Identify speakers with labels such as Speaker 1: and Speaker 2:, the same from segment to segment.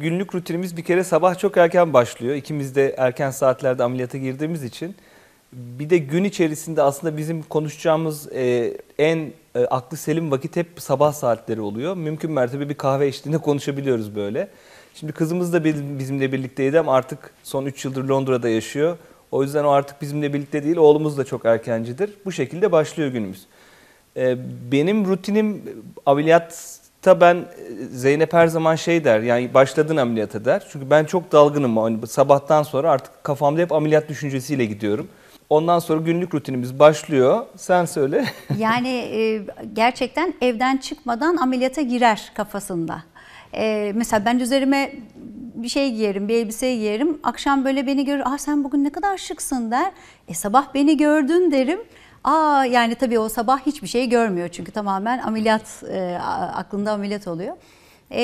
Speaker 1: Günlük rutinimiz bir kere sabah çok erken başlıyor. İkimiz de erken saatlerde ameliyata girdiğimiz için. Bir de gün içerisinde aslında bizim konuşacağımız e, en e, aklı selim vakit hep sabah saatleri oluyor. Mümkün mertebe bir kahve eşliğinde konuşabiliyoruz böyle. Şimdi kızımız da bizimle birlikteydi ama artık son 3 yıldır Londra'da yaşıyor. O yüzden o artık bizimle birlikte değil, oğlumuz da çok erkencidir. Bu şekilde başlıyor günümüz. E, benim rutinim ameliyat ben e, Zeynep her zaman şey der yani başladın ameliyata der. Çünkü ben çok dalgınım hani sabahtan sonra artık kafamda hep ameliyat düşüncesiyle gidiyorum. Ondan sonra günlük rutinimiz başlıyor. Sen söyle.
Speaker 2: yani e, gerçekten evden çıkmadan ameliyata girer kafasında. E, mesela ben üzerime bir şey giyerim, bir elbise giyerim. Akşam böyle beni görür, ah sen bugün ne kadar şıksın der. E sabah beni gördün derim. Aa yani tabii o sabah hiçbir şey görmüyor çünkü tamamen ameliyat e, aklında ameliyat oluyor. E,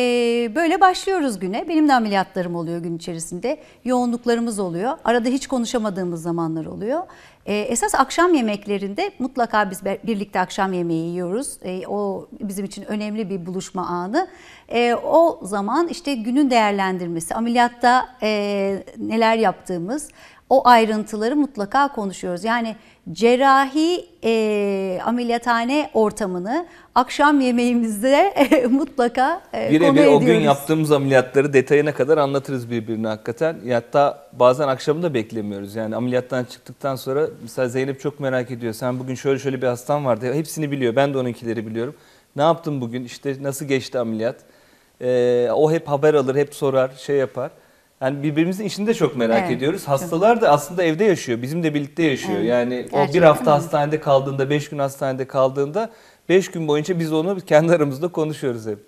Speaker 2: böyle başlıyoruz güne. Benim de ameliyatlarım oluyor gün içerisinde. Yoğunluklarımız oluyor. Arada hiç konuşamadığımız zamanlar oluyor. E, esas akşam yemeklerinde mutlaka biz birlikte akşam yemeği yiyoruz. E, o bizim için önemli bir buluşma anı. E, o zaman işte günün değerlendirmesi, ameliyatta e, neler yaptığımız, o ayrıntıları mutlaka konuşuyoruz. Yani cerrahi e, ameliyathane ortamını akşam yemeğimizde e, mutlaka e, Bir konu bir ediyoruz. o gün
Speaker 1: yaptığımız ameliyatları detayına kadar anlatırız birbirine hakikaten. Hatta bazen akşamı da beklemiyoruz. Yani ameliyattan çıktıktan sonra mesela Zeynep çok merak ediyor. Sen bugün şöyle şöyle bir hastan vardı. Hepsini biliyor. Ben de onunkileri biliyorum. Ne yaptın bugün? İşte nasıl geçti ameliyat? E, o hep haber alır, hep sorar, şey yapar yani birbirimizin işini de çok merak evet. ediyoruz. Hastalar da aslında evde yaşıyor. Bizim de birlikte yaşıyor. Evet. Yani Gerçekten. o bir hafta hastanede kaldığında, beş gün hastanede kaldığında beş gün boyunca biz onu kendi aramızda konuşuyoruz hep.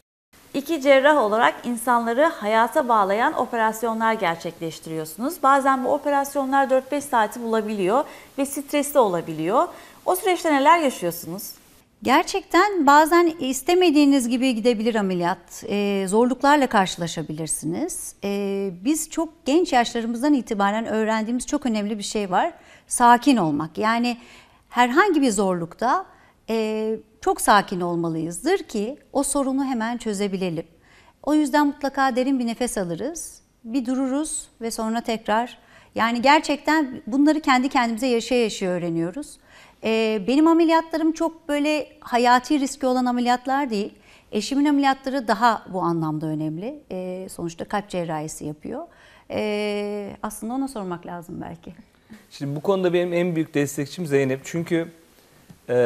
Speaker 2: İki cerrah olarak insanları hayata bağlayan operasyonlar gerçekleştiriyorsunuz. Bazen bu operasyonlar 4-5 saati bulabiliyor ve stresli olabiliyor. O süreçte neler yaşıyorsunuz? Gerçekten bazen istemediğiniz gibi gidebilir ameliyat. E, zorluklarla karşılaşabilirsiniz. E, biz çok genç yaşlarımızdan itibaren öğrendiğimiz çok önemli bir şey var. Sakin olmak. Yani herhangi bir zorlukta e, çok sakin olmalıyızdır ki o sorunu hemen çözebilelim. O yüzden mutlaka derin bir nefes alırız, bir dururuz ve sonra tekrar yani gerçekten bunları kendi kendimize yaşa yaşa öğreniyoruz. Ee, benim ameliyatlarım çok böyle hayati riski olan ameliyatlar değil. Eşimin ameliyatları daha bu anlamda önemli. E, sonuçta kalp cerrahisi yapıyor. E, aslında ona sormak lazım belki.
Speaker 1: Şimdi bu konuda benim en büyük destekçim Zeynep. Çünkü e,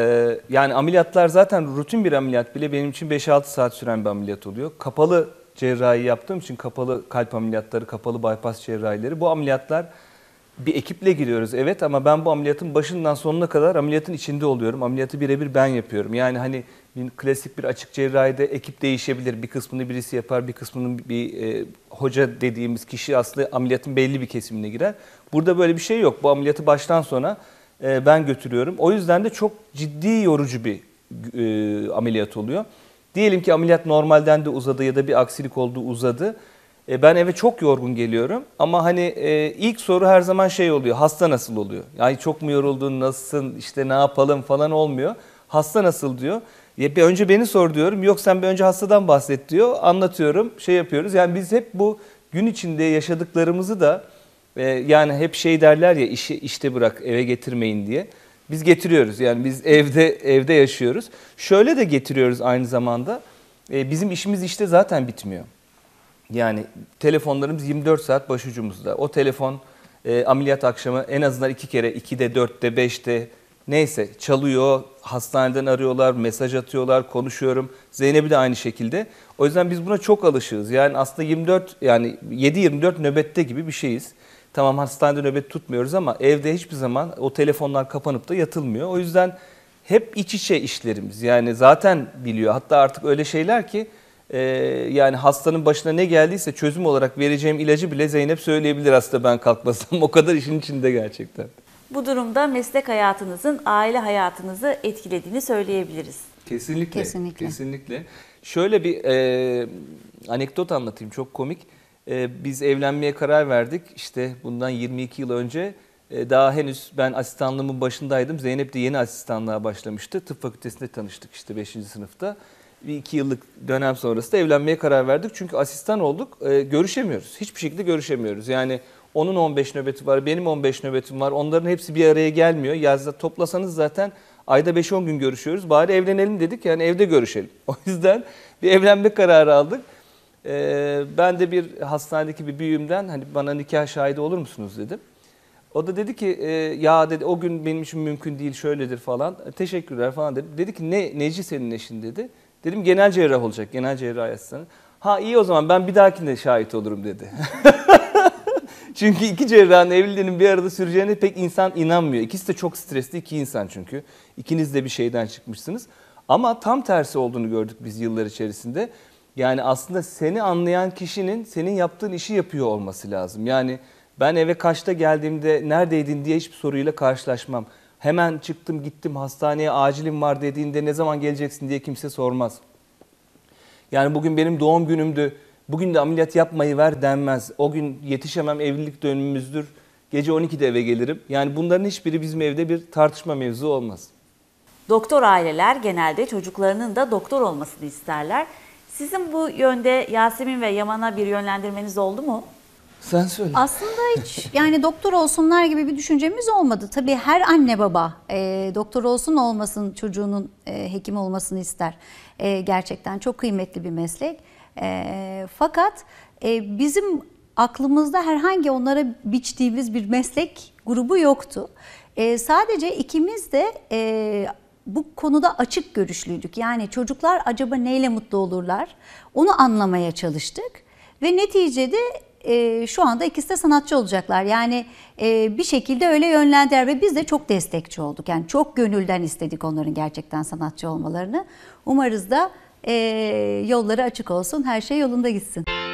Speaker 1: yani ameliyatlar zaten rutin bir ameliyat bile benim için 5-6 saat süren bir ameliyat oluyor. Kapalı cerrahi yaptığım için kapalı kalp ameliyatları, kapalı bypass cerrahileri bu ameliyatlar bir ekiple giriyoruz evet ama ben bu ameliyatın başından sonuna kadar ameliyatın içinde oluyorum. Ameliyatı birebir ben yapıyorum. Yani hani bir klasik bir açık cerrahide ekip değişebilir. Bir kısmını birisi yapar, bir kısmının bir e, hoca dediğimiz kişi aslında ameliyatın belli bir kesimine girer. Burada böyle bir şey yok. Bu ameliyatı baştan sona e, ben götürüyorum. O yüzden de çok ciddi yorucu bir e, ameliyat oluyor. Diyelim ki ameliyat normalden de uzadı ya da bir aksilik oldu uzadı. E, ben eve çok yorgun geliyorum ama hani e, ilk soru her zaman şey oluyor. Hasta nasıl oluyor? Yani çok mu yoruldun, nasılsın, işte ne yapalım falan olmuyor. Hasta nasıl diyor. Ya e, bir önce beni sor diyorum. Yok sen bir önce hastadan bahset diyor. Anlatıyorum, şey yapıyoruz. Yani biz hep bu gün içinde yaşadıklarımızı da yani hep şey derler ya işi işte bırak eve getirmeyin diye. Biz getiriyoruz. Yani biz evde evde yaşıyoruz. Şöyle de getiriyoruz aynı zamanda. bizim işimiz işte zaten bitmiyor. Yani telefonlarımız 24 saat başucumuzda. O telefon e, ameliyat akşamı en azından iki kere, iki de dört de beş de neyse çalıyor. Hastaneden arıyorlar, mesaj atıyorlar, konuşuyorum. Zeynep'i de aynı şekilde. O yüzden biz buna çok alışığız. Yani aslında 24 yani 7-24 nöbette gibi bir şeyiz. Tamam hastanede nöbet tutmuyoruz ama evde hiçbir zaman o telefonlar kapanıp da yatılmıyor. O yüzden hep iç içe işlerimiz. Yani zaten biliyor. Hatta artık öyle şeyler ki e, yani hastanın başına ne geldiyse çözüm olarak vereceğim ilacı bile Zeynep söyleyebilir hasta ben kalkmasam. o kadar işin içinde gerçekten.
Speaker 2: Bu durumda meslek hayatınızın aile hayatınızı etkilediğini söyleyebiliriz.
Speaker 1: Kesinlikle. Kesinlikle. kesinlikle. Şöyle bir e, anekdot anlatayım çok komik. E, biz evlenmeye karar verdik işte bundan 22 yıl önce. E, daha henüz ben asistanlığımın başındaydım. Zeynep de yeni asistanlığa başlamıştı. Tıp fakültesinde tanıştık işte 5. sınıfta bir iki yıllık dönem sonrası da evlenmeye karar verdik. Çünkü asistan olduk. E, görüşemiyoruz. Hiçbir şekilde görüşemiyoruz. Yani onun 15 nöbeti var, benim 15 nöbetim var. Onların hepsi bir araya gelmiyor. Yazda toplasanız zaten ayda 5-10 gün görüşüyoruz. Bari evlenelim dedik yani evde görüşelim. O yüzden bir evlenme kararı aldık. Ee, ben de bir hastanedeki bir büyüğümden hani bana nikah şahidi olur musunuz dedim. O da dedi ki e, ya dedi o gün benim için mümkün değil şöyledir falan. teşekkürler falan dedi. Dedi ki ne Neci senin eşin dedi. Dedim genel cerrah olacak, genel cerrah hastanı. Ha iyi o zaman ben bir dahakinde şahit olurum dedi. çünkü iki cerrahın evliliğinin bir arada süreceğine pek insan inanmıyor. İkisi de çok stresli iki insan çünkü. İkiniz de bir şeyden çıkmışsınız. Ama tam tersi olduğunu gördük biz yıllar içerisinde. Yani aslında seni anlayan kişinin senin yaptığın işi yapıyor olması lazım. Yani ben eve kaçta geldiğimde neredeydin diye hiçbir soruyla karşılaşmam hemen çıktım gittim hastaneye acilim var dediğinde ne zaman geleceksin diye kimse sormaz. Yani bugün benim doğum günümdü. Bugün de ameliyat yapmayı ver denmez. O gün yetişemem evlilik dönümümüzdür. Gece 12'de eve gelirim. Yani bunların hiçbiri bizim evde bir tartışma mevzu olmaz.
Speaker 2: Doktor aileler genelde çocuklarının da doktor olmasını isterler. Sizin bu yönde Yasemin ve Yaman'a bir yönlendirmeniz oldu mu? Sen söyle. Aslında hiç yani doktor olsunlar gibi bir düşüncemiz olmadı. Tabii her anne baba e, doktor olsun olmasın çocuğunun e, hekim olmasını ister. E, gerçekten çok kıymetli bir meslek. E, fakat e, bizim aklımızda herhangi onlara biçtiğimiz bir meslek grubu yoktu. E, sadece ikimiz de e, bu konuda açık görüşlüydük. Yani çocuklar acaba neyle mutlu olurlar? Onu anlamaya çalıştık. Ve neticede e, şu anda ikisi de sanatçı olacaklar. Yani e, bir şekilde öyle yönlendiler ve biz de çok destekçi olduk. Yani çok gönülden istedik onların gerçekten sanatçı olmalarını. Umarız da e, yolları açık olsun, her şey yolunda gitsin.